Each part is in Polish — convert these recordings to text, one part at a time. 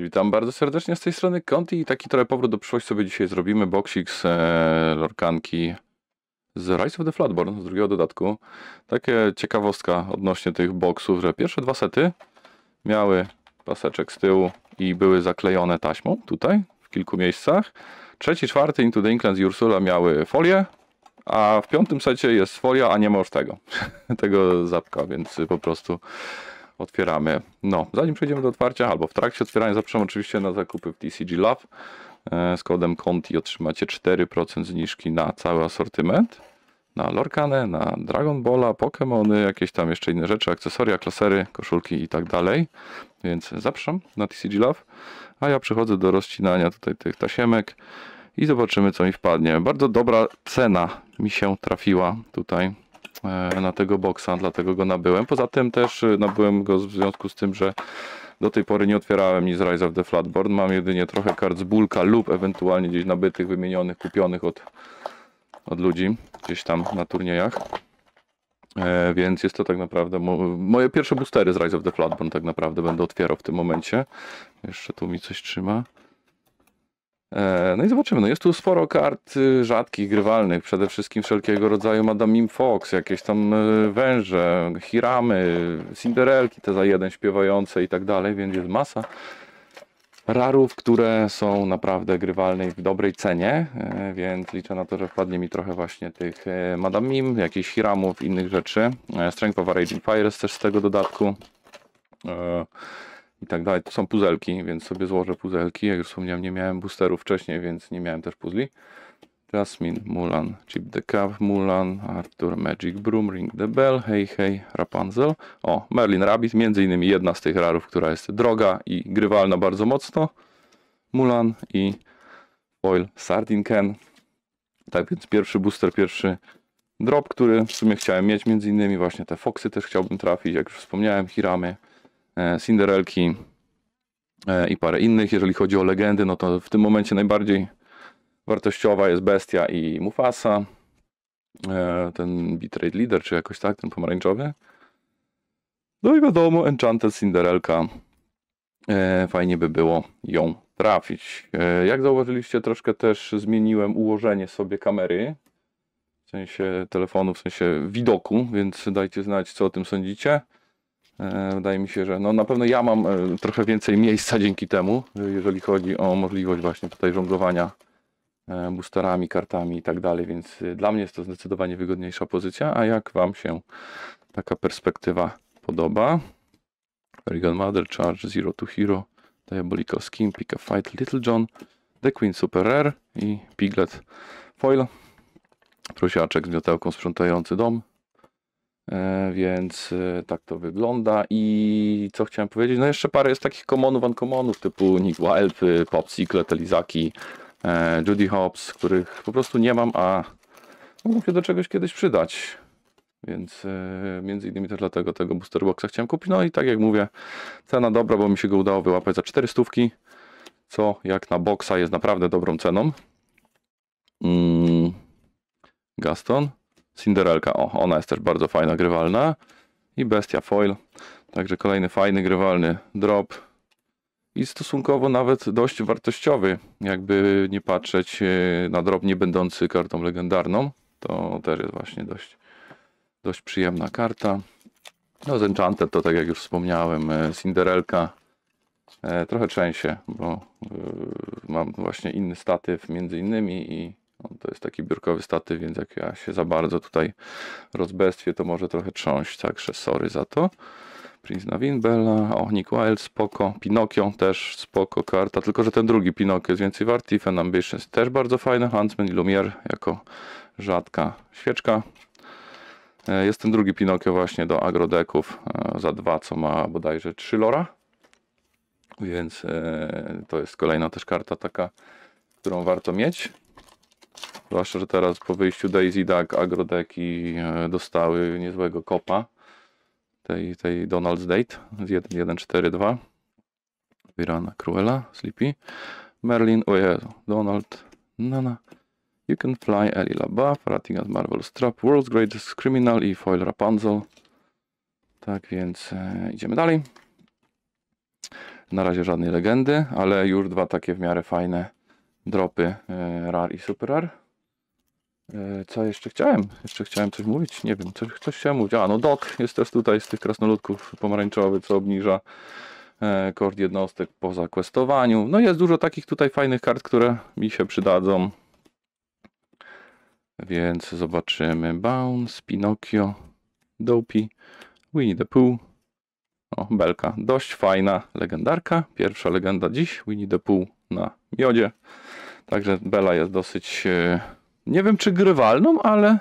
witam bardzo serdecznie z tej strony Conti i taki trochę powrót do przyszłości sobie dzisiaj zrobimy. Boksik z e, lorkanki z Rise of the Flatborn, z drugiego dodatku. Takie ciekawostka odnośnie tych boksów, że pierwsze dwa sety miały paseczek z tyłu i były zaklejone taśmą tutaj, w kilku miejscach. Trzeci, czwarty Into the Inklands i Ursula miały folię, a w piątym secie jest folia, a nie ma już tego, tego zapka, więc po prostu otwieramy. No, zanim przejdziemy do otwarcia, albo w trakcie otwierania, zapraszam oczywiście na zakupy w TCG Love. E, z kodem KONTI otrzymacie 4% zniżki na cały asortyment. Na Lorkanę, na Dragon Balla, Pokémony, jakieś tam jeszcze inne rzeczy, akcesoria, klasery, koszulki i tak dalej. Więc zapraszam na TCG Love. A ja przychodzę do rozcinania tutaj tych tasiemek i zobaczymy co mi wpadnie. Bardzo dobra cena mi się trafiła tutaj E, na tego boksa, dlatego go nabyłem. Poza tym też e, nabyłem go w związku z tym, że do tej pory nie otwierałem nic Rise of the Flatboard. Mam jedynie trochę kart z bulka lub ewentualnie gdzieś nabytych, wymienionych, kupionych od, od ludzi gdzieś tam na turniejach. E, więc jest to tak naprawdę mo moje pierwsze boostery z Rise of the Flatboard tak naprawdę będę otwierał w tym momencie. Jeszcze tu mi coś trzyma. E, no i zobaczymy. No jest tu sporo kart y, rzadkich, grywalnych. Przede wszystkim wszelkiego rodzaju Madame Fox, jakieś tam y, węże, Hiramy, Cinderelki te za jeden śpiewające i tak dalej, więc jest masa rarów, które są naprawdę grywalne i w dobrej cenie, e, więc liczę na to, że wpadnie mi trochę właśnie tych e, Madame Mim, jakichś Hiramów, innych rzeczy. Strength of Raging Fires też z tego dodatku i tak dalej. To są puzelki, więc sobie złożę puzelki. Jak już wspomniałem, nie miałem boosterów wcześniej, więc nie miałem też puzli. jasmine Mulan, Chip the cup Mulan, Arthur, Magic Broom, Ring the Bell, Hej Hej, Rapunzel. O, Merlin Rabbit, między innymi jedna z tych rarów, która jest droga i grywalna bardzo mocno. Mulan i foil Sardin ken Tak więc pierwszy booster, pierwszy drop, który w sumie chciałem mieć, między innymi właśnie te Foxy też chciałbym trafić, jak już wspomniałem, Hiramy, E, Cinderelki e, i parę innych. Jeżeli chodzi o legendy, no to w tym momencie najbardziej wartościowa jest Bestia i Mufasa. E, ten bitrate leader, czy jakoś tak, ten pomarańczowy. No i wiadomo, Enchanted Cinderelka. Fajnie by było ją trafić. Jak zauważyliście, troszkę też zmieniłem ułożenie sobie kamery. W sensie telefonu, w sensie widoku, więc dajcie znać, co o tym sądzicie. E, wydaje mi się, że no na pewno ja mam e, trochę więcej miejsca dzięki temu, jeżeli chodzi o możliwość właśnie tutaj żonglowania e, boosterami, kartami i tak dalej, więc dla mnie jest to zdecydowanie wygodniejsza pozycja, a jak Wam się taka perspektywa podoba? Regal Mother, Charge, Zero to Hero, Diabolical Skin, Pick a Fight, Little John, The Queen Super Rare i Piglet Foil. Prosiaczek z miotełką sprzątający dom, E, więc e, tak to wygląda. I co chciałem powiedzieć? No jeszcze parę jest takich komonów, ankomonów typu Nick Wild, Popsicle, Telizaki, e, Judy Hobbs, których po prostu nie mam, a mogą się do czegoś kiedyś przydać. Więc między innymi też dlatego tego booster boxa chciałem kupić. No i tak jak mówię, cena dobra, bo mi się go udało wyłapać za stówki, co jak na boxa jest naprawdę dobrą ceną. Mm, Gaston. Cinderelka, o, ona jest też bardzo fajna, grywalna. I Bestia Foil, także kolejny fajny, grywalny drop. I stosunkowo nawet dość wartościowy, jakby nie patrzeć e, na drop nie będący kartą legendarną. To też jest właśnie dość, dość przyjemna karta. No z Enchanted to tak jak już wspomniałem, e, Cinderelka. E, trochę trzęsie, bo mam właśnie inny statyw między innymi i no, to jest taki biurkowy statyw, więc jak ja się za bardzo tutaj rozbestwię, to może trochę trząść, także sorry za to. Prince Navinbella, o, Nick Wilde, spoko, Pinokio też spoko karta, tylko że ten drugi Pinokio jest więcej wart, Thief and Ambitions też bardzo fajny, Huntsman i Lumiere jako rzadka świeczka. E, jest ten drugi Pinokio właśnie do agrodeków e, za dwa, co ma bodajże 3 lora. Więc e, to jest kolejna też karta taka, którą warto mieć. Zwłaszcza, że teraz po wyjściu Daisy Duck agrodeki e, dostały niezłego kopa tej, tej Donald's Date z 1142. Wirana Cruella, Sleepy. Merlin, o Jezu, Donald, Nana. You can fly Ellie LaBeouf, Rattingas Marvel Strap, World's Greatest Criminal i Foil Rapunzel. Tak więc e, idziemy dalej. Na razie żadnej legendy, ale już dwa takie w miarę fajne dropy e, rar i super rar. E, co jeszcze chciałem? Jeszcze chciałem coś mówić? Nie wiem, coś, coś chciałem mówić. A no jest też tutaj z tych krasnoludków pomarańczowy, co obniża e, kord jednostek po zakwestowaniu. No jest dużo takich tutaj fajnych kart, które mi się przydadzą. Więc zobaczymy. Bounce, Pinocchio, Dopey, Winnie the Pooh. O, belka. Dość fajna legendarka. Pierwsza legenda dziś. Winnie the Pooh na miodzie. Także Bela jest dosyć e, nie wiem czy grywalną, ale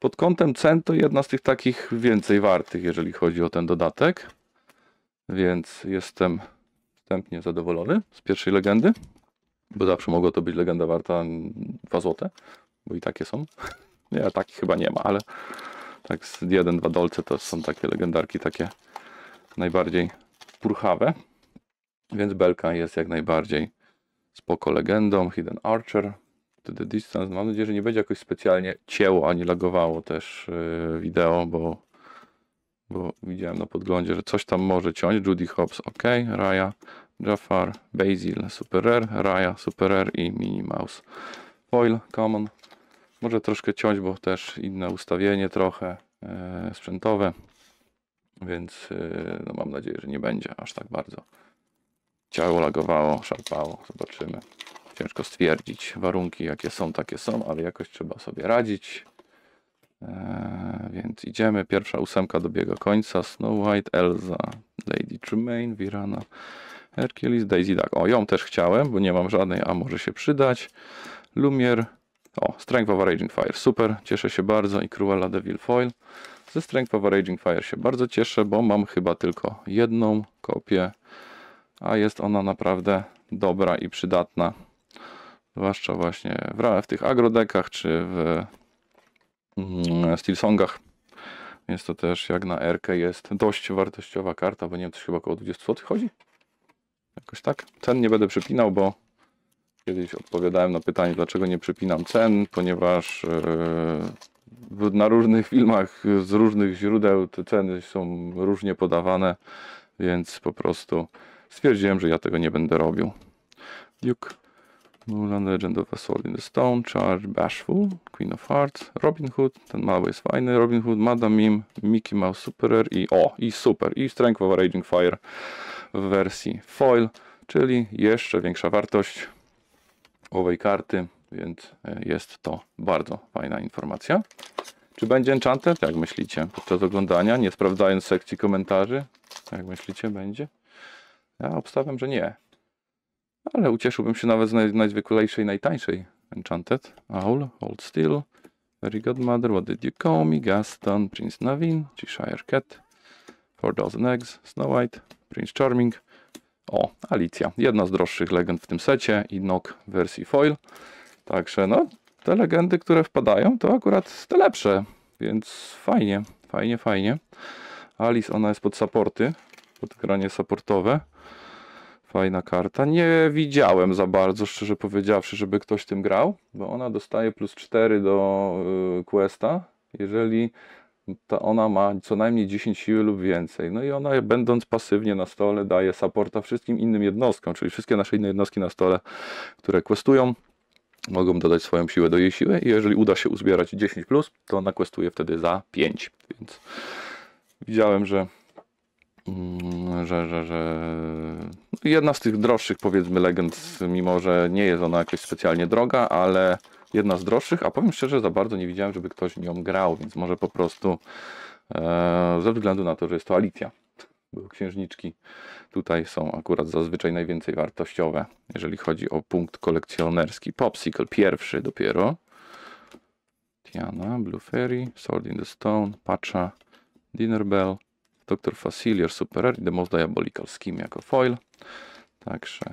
pod kątem cen to jedna z tych takich więcej wartych, jeżeli chodzi o ten dodatek. Więc jestem wstępnie zadowolony z pierwszej legendy, bo zawsze mogło to być legenda warta 2 zł, bo i takie są. Nie, takich chyba nie ma, ale tak z 1-2 dolce to są takie legendarki, takie najbardziej purchawe. Więc Belka jest jak najbardziej spoko legendą. Hidden Archer The Distance. Mam nadzieję, że nie będzie jakoś specjalnie cięło ani lagowało też e, wideo, bo, bo widziałem na podglądzie, że coś tam może ciąć. Judy Hobbs, ok, Raya, Jafar, Basil, Super Rare, Raya, Super Rare i Mini Mouse. Foil, Common. Może troszkę ciąć, bo też inne ustawienie trochę e, sprzętowe, więc e, no mam nadzieję, że nie będzie aż tak bardzo ciało lagowało, szarpało. Zobaczymy. Ciężko stwierdzić. Warunki jakie są, takie są, ale jakoś trzeba sobie radzić. Eee, więc idziemy. Pierwsza ósemka dobiega końca. Snow White, Elsa, Lady Tremaine, Virana, Hercules, Daisy Duck. O, ją też chciałem, bo nie mam żadnej, a może się przydać. Lumier. O, Strength of a Raging Fire. Super, cieszę się bardzo. I Cruella de foil Ze Strength of a Raging Fire się bardzo cieszę, bo mam chyba tylko jedną kopię, a jest ona naprawdę dobra i przydatna zwłaszcza właśnie w, w tych agrodekach czy w mm, mm. Stilsongach. Więc to też jak na RK jest dość wartościowa karta, bo nie wiem, coś chyba około 20 zł chodzi? Jakoś tak. Cen nie będę przypinał, bo kiedyś odpowiadałem na pytanie, dlaczego nie przypinam cen, ponieważ yy, na różnych filmach z różnych źródeł te ceny są różnie podawane, więc po prostu stwierdziłem, że ja tego nie będę robił. Duke. Mulan, Legend of the Sword in the Stone, Charge Bashful, Queen of Hearts, Robin Hood, ten mały jest fajny, Robin Hood, Madam Mim, Mickey Mouse Superer i o, i super, i Strength of Raging Fire w wersji foil, czyli jeszcze większa wartość owej karty, więc e, jest to bardzo fajna informacja. Czy będzie enchanted? Jak myślicie? Podczas oglądania, nie sprawdzając sekcji komentarzy, jak myślicie, będzie? Ja obstawiam, że nie ale ucieszyłbym się nawet z naj, najzwyklejszej, najtańszej Enchanted. Owl, Hold Still, Very Godmother, What Did You Call Me, Gaston, Prince Navin, Cheshire Cat, Four Dozen Eggs, Snow White, Prince Charming, o, Alicja. Jedna z droższych legend w tym secie i Nock wersji foil. Także no, te legendy, które wpadają, to akurat te lepsze. Więc fajnie, fajnie, fajnie. Alice, ona jest pod supporty, pod granie supportowe. Fajna karta. Nie widziałem za bardzo, szczerze powiedziawszy, żeby ktoś tym grał, bo ona dostaje plus 4 do y, Questa, jeżeli to ona ma co najmniej 10 siły lub więcej. No i ona, będąc pasywnie na stole, daje supporta wszystkim innym jednostkom, czyli wszystkie nasze inne jednostki na stole, które questują, mogą dodać swoją siłę do jej siły i jeżeli uda się uzbierać 10+, plus, to ona questuje wtedy za 5, więc widziałem, że Mm, że, że, że jedna z tych droższych powiedzmy legend, mimo że nie jest ona jakoś specjalnie droga, ale jedna z droższych, a powiem szczerze, za bardzo nie widziałem, żeby ktoś nią grał, więc może po prostu e, ze względu na to, że jest to Alicja, bo księżniczki tutaj są akurat zazwyczaj najwięcej wartościowe, jeżeli chodzi o punkt kolekcjonerski. Popsicle pierwszy dopiero. Tiana, Blue Fairy, Sword in the Stone, Pacha, Dinner Bell, Dr. Facilier Super The Most Diabolical Scheme jako foil. Także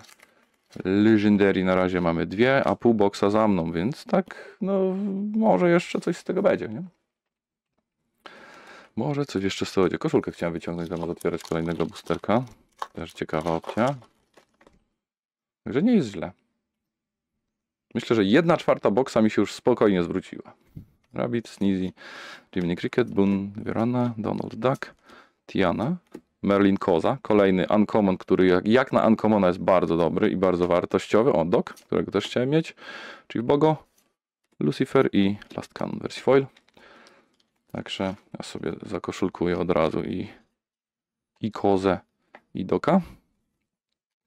Legendary na razie mamy dwie, a pół boksa za mną, więc tak, no może jeszcze coś z tego będzie, nie? Może coś jeszcze z tego będzie. Koszulkę chciałem wyciągnąć, zamiast otwierać kolejnego boosterka. Też ciekawa opcja. Także nie jest źle. Myślę, że jedna czwarta boksa mi się już spokojnie zwróciła. Rabbit, Sneezy, Jiminy Cricket, Boon, Virana, Donald Duck, Tiana. Merlin Koza, kolejny Uncommon, który jak, jak na Uncommona jest bardzo dobry i bardzo wartościowy. O, Doc, którego też chciałem mieć. Czyli Bogo, Lucifer i Last Can wersji foil. Także ja sobie zakoszulkuję od razu i, i Kozę i Doka.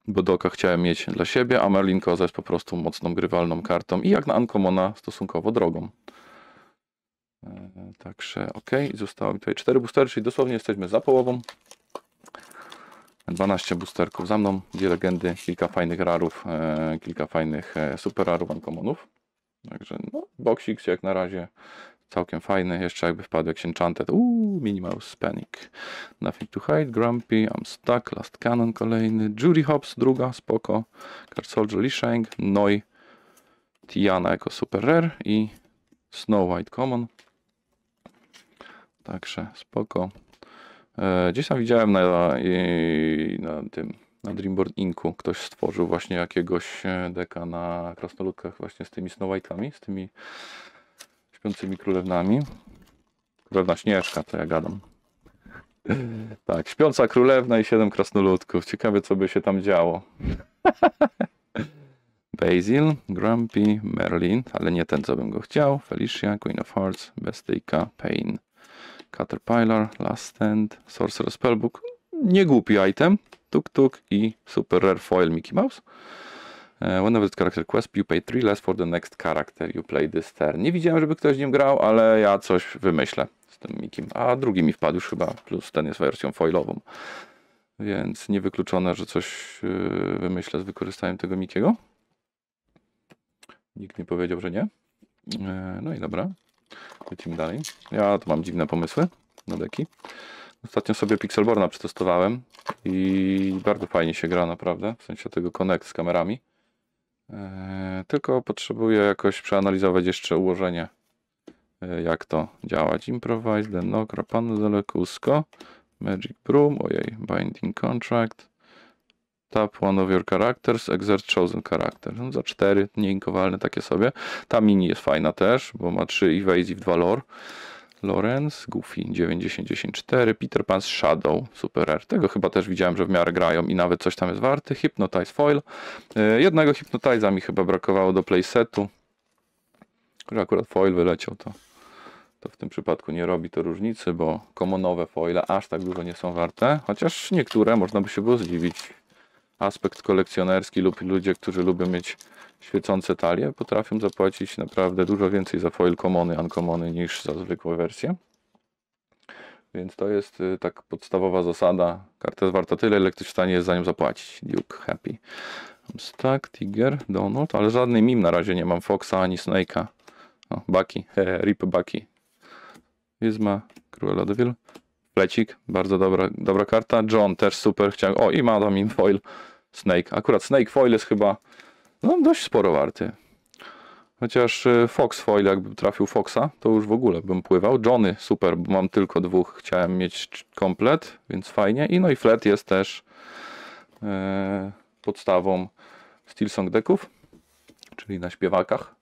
Bo Doka chciałem mieć dla siebie, a Merlin Koza jest po prostu mocną grywalną kartą i jak na Uncommona stosunkowo drogą. E, także ok, zostało mi tutaj 4 boostery, czyli dosłownie jesteśmy za połową. 12 boosterków za mną, dwie legendy, kilka fajnych rarów, e, kilka fajnych e, super rarów ankomonów. Także no, boksik jak na razie całkiem fajny. Jeszcze jakby wpadł jak Enchanted. Uuu, Minimal Panic. Nothing to hide, Grumpy, I'm stuck, Last Cannon kolejny, Jury Hops druga, spoko, Card Soldier, Li Shang, Noi, Tiana jako super rare i Snow White Common. Także spoko. E, gdzieś tam widziałem na, na tym, na Dreamboard Inku ktoś stworzył właśnie jakiegoś e, deka na krasnoludkach właśnie z tymi Snow z tymi śpiącymi królewnami. Królewna Śnieżka, to ja gadam. Tak, śpiąca królewna i siedem krasnoludków. Ciekawe, co by się tam działo. Basil, Grumpy, Merlin, ale nie ten, co bym go chciał. Felicia, Queen of Hearts, Bestyka, Pain. Caterpillar, Last Stand, Sorcerer Spellbook. niegłupi item. Tuk Tuk i Super Rare Foil Mickey Mouse. Whenever this character quest, you pay 3 less for the next character you play this turn. Nie widziałem, żeby ktoś nim grał, ale ja coś wymyślę z tym Mikim. A drugi mi wpadł już chyba, plus ten jest wersją foilową. Więc niewykluczone, że coś e, wymyślę z wykorzystaniem tego Mikiego. Nikt nie powiedział, że nie. E, no i dobra. Lecimy dalej. Ja tu mam dziwne pomysły na deki. Ostatnio sobie Pixelborna przetestowałem i bardzo fajnie się gra naprawdę, w sensie tego connect z kamerami. Eee, tylko potrzebuję jakoś przeanalizować jeszcze ułożenie, eee, jak to działać. Improvise, Denokra, no, Panzele, Kusko, Magic Broom, ojej, Binding Contract, Tap one of your characters, exert chosen character. No, za cztery nieinkowalne takie sobie. Ta mini jest fajna też, bo ma trzy evasive, dwa lore. Lorenz, Goofy 9094, Peter Pan's Shadow, super rare. Tego chyba też widziałem, że w miarę grają i nawet coś tam jest warty. Hypnotize Foil. Y, jednego Hypnotiza mi chyba brakowało do playsetu. Że akurat foil wyleciał, to, to w tym przypadku nie robi to różnicy, bo komonowe foile aż tak dużo nie są warte. Chociaż niektóre można by się było zdziwić aspekt kolekcjonerski lub ludzie, którzy lubią mieć świecące talie, potrafią zapłacić naprawdę dużo więcej za foil commony, uncommony niż za zwykłe wersje. Więc to jest y, tak podstawowa zasada. Karta jest warta tyle, ile ktoś w stanie jest za nią zapłacić. Duke, Happy. Stack, Tiger, Donald, ale żadnej mim na razie nie mam. Foxa ani Snake'a. Bucky, Rip Bucky. Wizma, Cruella de Plecik, bardzo dobra, dobra karta. John też super chciał. O, i ma tam im foil. Snake. Akurat Snake foil jest chyba no, dość sporo warty. Chociaż y, Fox foil, jakby trafił Foxa, to już w ogóle bym pływał. Johnny super, bo mam tylko dwóch, chciałem mieć komplet, więc fajnie. I no i flat jest też e, podstawą Steelsong deków, czyli na śpiewakach.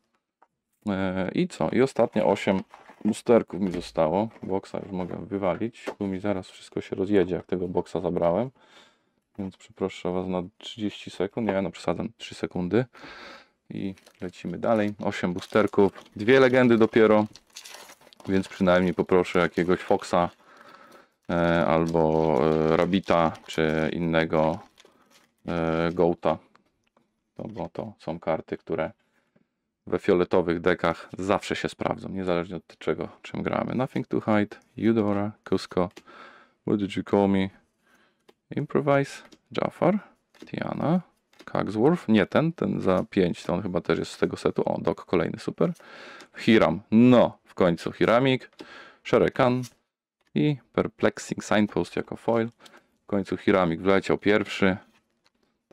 E, I co? I ostatnie 8 lusterków mi zostało. Boksa już mogę wywalić, Tu mi zaraz wszystko się rozjedzie, jak tego boksa zabrałem. Więc przeproszę Was na 30 sekund, ja no przesadzam 3 sekundy. I lecimy dalej. 8 boosterków, dwie legendy dopiero, więc przynajmniej poproszę jakiegoś Foxa e, albo e, Rabita czy innego e, Gołta. No bo to są karty, które we fioletowych dekach zawsze się sprawdzą, niezależnie od czego, czym gramy. Nothing to hide, Eudora, Cusco, What did you call me? Improvise, Jafar, Tiana, Kagsworth, nie ten, ten za 5, to on chyba też jest z tego setu. O, Dok, kolejny, super. Hiram, no, w końcu Hiramik, Sherekan i Perplexing Signpost jako foil. W końcu Hiramik wleciał pierwszy.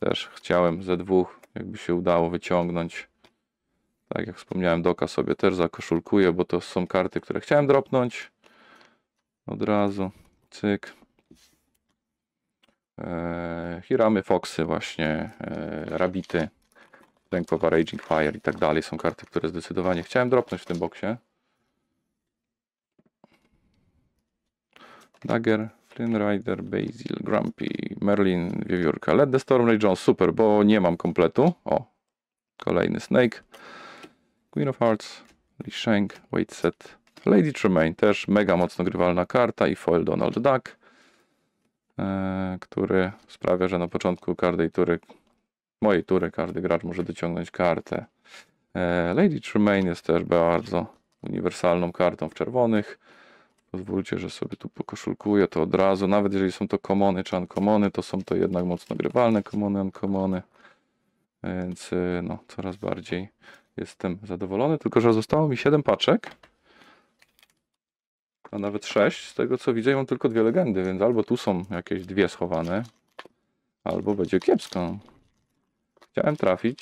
Też chciałem ze dwóch, jakby się udało wyciągnąć tak jak wspomniałem, doka sobie też zakoszulkuję, bo to są karty, które chciałem dropnąć. Od razu, cyk. Eee, Hiramy, Foxy właśnie, eee, Rabity, Rękowa, Raging Fire i tak dalej. Są karty, które zdecydowanie chciałem dropnąć w tym boksie. Dagger, Flynn Rider, Basil, Grumpy, Merlin, Wiewiórka. Let the Storm Rage on, super, bo nie mam kompletu. O, kolejny Snake. Queen of Hearts, Li Sheng, Wait Set, Lady Tremaine, też mega mocno grywalna karta i foil Donald Duck, e, który sprawia, że na początku każdej tury, mojej tury, każdy gracz może dociągnąć kartę. E, Lady Tremaine jest też bardzo uniwersalną kartą w czerwonych. Pozwólcie, że sobie tu pokoszulkuję to od razu. Nawet jeżeli są to komony czy ankomony, to są to jednak mocno grywalne komony, ankomony. E, więc e, no, coraz bardziej Jestem zadowolony, tylko że zostało mi 7 paczek. A nawet 6. Z tego co widzę, mam tylko dwie legendy, więc albo tu są jakieś dwie schowane, albo będzie kiepsko. Chciałem trafić,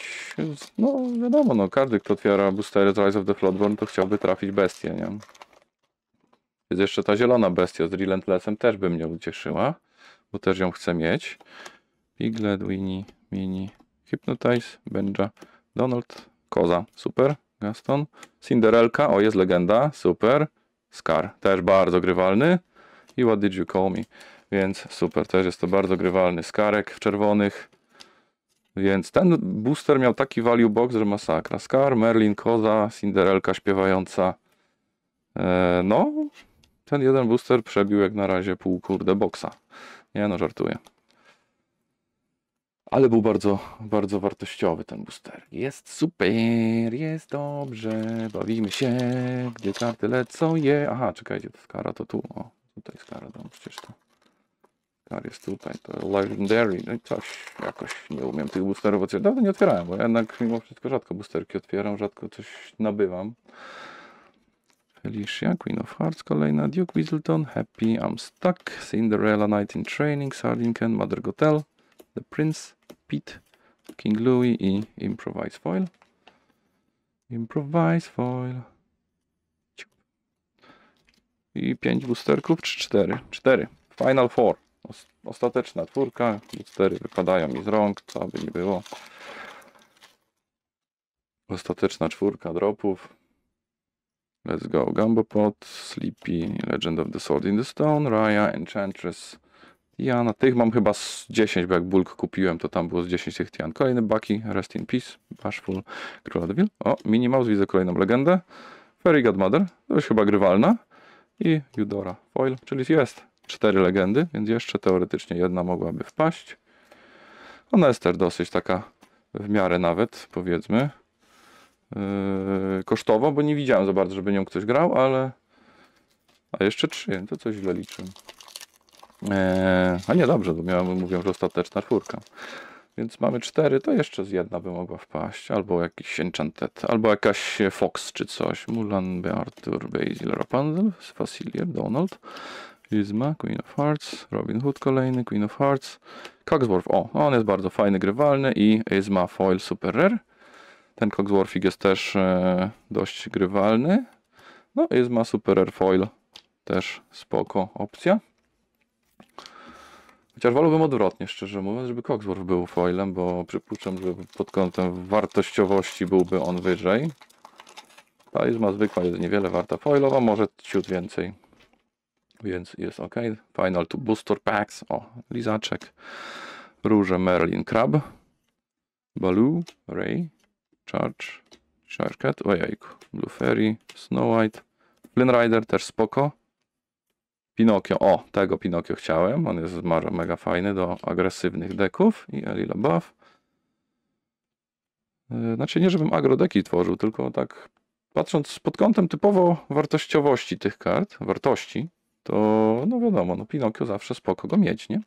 no wiadomo, no, każdy kto otwiera boostery z Rise of the Floodborne to chciałby trafić bestię, nie? Jest jeszcze ta zielona bestia z Relentlessem, też by mnie ucieszyła, bo też ją chcę mieć. Piglet, Winnie, Mini, Hypnotize, Benja, Donald, Koza, super. Gaston. Cinderelka, o jest legenda, super. Scar, też bardzo grywalny. I What Did You Call Me? Więc super, też jest to bardzo grywalny Skarek w czerwonych. Więc ten booster miał taki value box, że masakra. Scar, Merlin, Koza, Cinderelka śpiewająca. Eee, no, ten jeden booster przebił jak na razie pół kurde boksa. Nie no, żartuję. Ale był bardzo, bardzo wartościowy ten booster. Jest super, jest dobrze, bawimy się. Gdzie karty lecą je? Aha, czekajcie, to skara to tu. O, tutaj skara, No przecież to. Skar jest tutaj, to legendary. No i coś, jakoś nie umiem tych boosterów otwierać. Dawno nie otwierałem, bo jednak mimo wszystko rzadko boosterki otwieram, rzadko coś nabywam. Felicia, Queen of Hearts, kolejna Duke Whistleton, Happy, I'm Stuck, Cinderella Night in Training, Sardinian Mother Gothel. The Prince, Pete, King Louis i Improvise Foil. Improvise Foil. I 5 boosterków, czy 4? 4. Final Four. Ostateczna czwórka. Boostery wypadają mi z rąk, co by nie było. Ostateczna czwórka dropów. Let's go. Gumbo Pod, Sleepy, Legend of the Sword in the Stone, Raya, Enchantress, ja na tych mam chyba z 10, bo jak bulk kupiłem, to tam było z 10 tych Tian. Kolejne bucky, Rest in Peace, Bashful, Króla Devil. O, Minimaus, widzę kolejną legendę. Fairy Godmother, to już chyba grywalna. I Judora Foil, czyli jest cztery legendy, więc jeszcze teoretycznie jedna mogłaby wpaść. Ona jest też dosyć taka w miarę nawet, powiedzmy, yy, kosztowo, bo nie widziałem za bardzo, żeby nią ktoś grał, ale... A jeszcze trzy, to coś źle liczyłem. E, a nie dobrze, bo miałem, mówią, że ostateczna czwórka. Więc mamy cztery, to jeszcze z jedna by mogła wpaść. Albo jakiś Enchanted, albo jakaś Fox czy coś. Mulan, Beartur, Basil, Rapunzel, Facilier, Donald, Izma, Queen of Hearts, Robin Hood kolejny, Queen of Hearts, Cogsworth. O, on jest bardzo fajny, grywalny i Izma Foil Super Rare. Ten Cogsworthik jest też e, dość grywalny. No, Izma Super Rare Foil też spoko opcja. Chociaż wolałbym odwrotnie, szczerze mówiąc, żeby Cogsworth był foilem, bo przypuszczam, że pod kątem wartościowości byłby on wyżej. Palizma zwykła jest niewiele warta foilowa, może ciut więcej. Więc jest ok. Final to booster packs. O, lizaczek. Róże Merlin Crab. Baloo, Ray, Charge, Sharkat, ojejku, Blue Fairy, Snow White, Flynn Rider też spoko. Pinokio, o, tego Pinokio chciałem. On jest mega fajny do agresywnych deków i Elila Buff. E, znaczy nie, żebym agrodeki tworzył, tylko tak patrząc pod kątem typowo wartościowości tych kart, wartości, to no wiadomo, no Pinokio zawsze spoko go mieć, nie?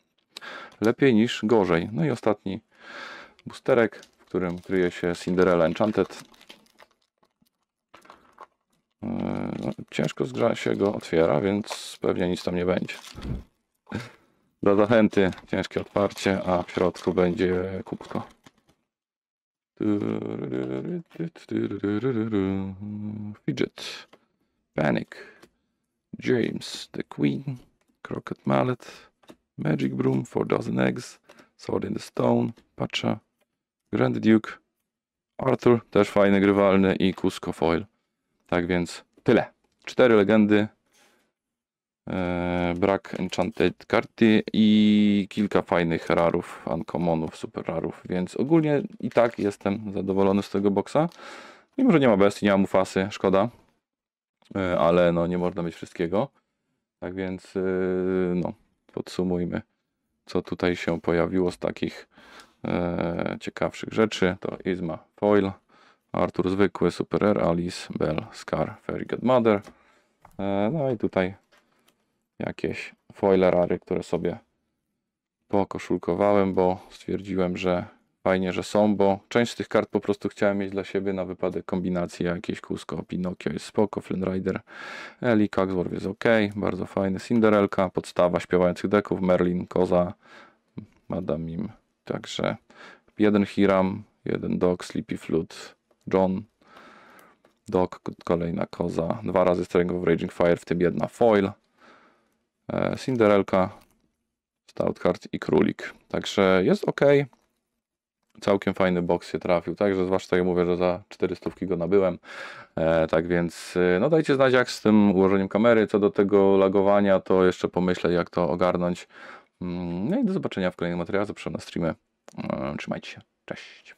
Lepiej niż gorzej. No i ostatni boosterek, w którym kryje się Cinderella Enchanted. Ciężko zgrza się go otwiera, więc pewnie nic tam nie będzie. Dla zachęty ciężkie otwarcie, a w środku będzie kubko. Fidget, Panic, James, The Queen, Crockett Mallet, Magic Broom, Four Dozen Eggs, Sword in the Stone, Pacha, Grand Duke, Arthur, też fajny grywalny i Cusco Foil. Tak więc tyle cztery legendy, e, brak Enchanted karty i kilka fajnych rarów, uncommonów, super rarów, więc ogólnie i tak jestem zadowolony z tego boksa. Mimo, że nie ma bestii, nie ma mufasy, szkoda, e, ale no nie można mieć wszystkiego. Tak więc e, no, podsumujmy, co tutaj się pojawiło z takich ciekawszych rzeczy. To Izma Foil, Artur zwykły, Super Rare, Alice, Bell, Scar, Fairy Godmother. E, no i tutaj jakieś foilerary, które sobie pokoszulkowałem, bo stwierdziłem, że fajnie, że są, bo część z tych kart po prostu chciałem mieć dla siebie na wypadek kombinacji jakieś Kusko, Pinokio jest spoko, Rider, Eli, Cogsworth jest ok, bardzo fajny, Cinderelka, podstawa śpiewających deków, Merlin, Koza, Mim, także jeden Hiram, jeden Dog, Sleepy Flute, John, Doc, kolejna koza, dwa razy String of Raging Fire, w tym jedna foil, e, Cinderelka, i Królik. Także jest ok. Całkiem fajny box się trafił, także zwłaszcza ja mówię, że za 400 go nabyłem. E, tak więc e, no dajcie znać jak z tym ułożeniem kamery, co do tego lagowania to jeszcze pomyślę jak to ogarnąć. Mm, no i do zobaczenia w kolejnym materiale, zapraszam na streamy. E, trzymajcie się, cześć.